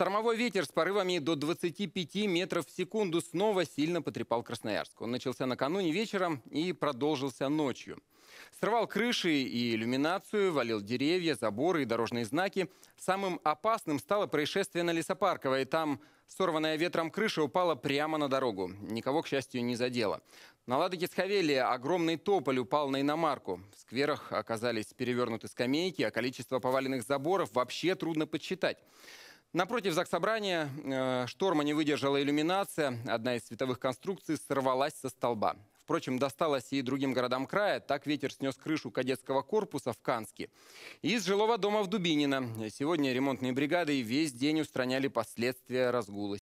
Штормовой ветер с порывами до 25 метров в секунду снова сильно потрепал Красноярск. Он начался накануне вечером и продолжился ночью. Срывал крыши и иллюминацию, валил деревья, заборы и дорожные знаки. Самым опасным стало происшествие на Лесопарковой. Там сорванная ветром крыша упала прямо на дорогу. Никого, к счастью, не задело. На Ладоге с огромный тополь упал на иномарку. В скверах оказались перевернуты скамейки, а количество поваленных заборов вообще трудно подсчитать. Напротив заксобрания э, шторма не выдержала иллюминация. Одна из световых конструкций сорвалась со столба. Впрочем, досталось и другим городам края. Так ветер снес крышу кадетского корпуса в Канске. И из жилого дома в Дубинино. Сегодня ремонтные бригады весь день устраняли последствия разгула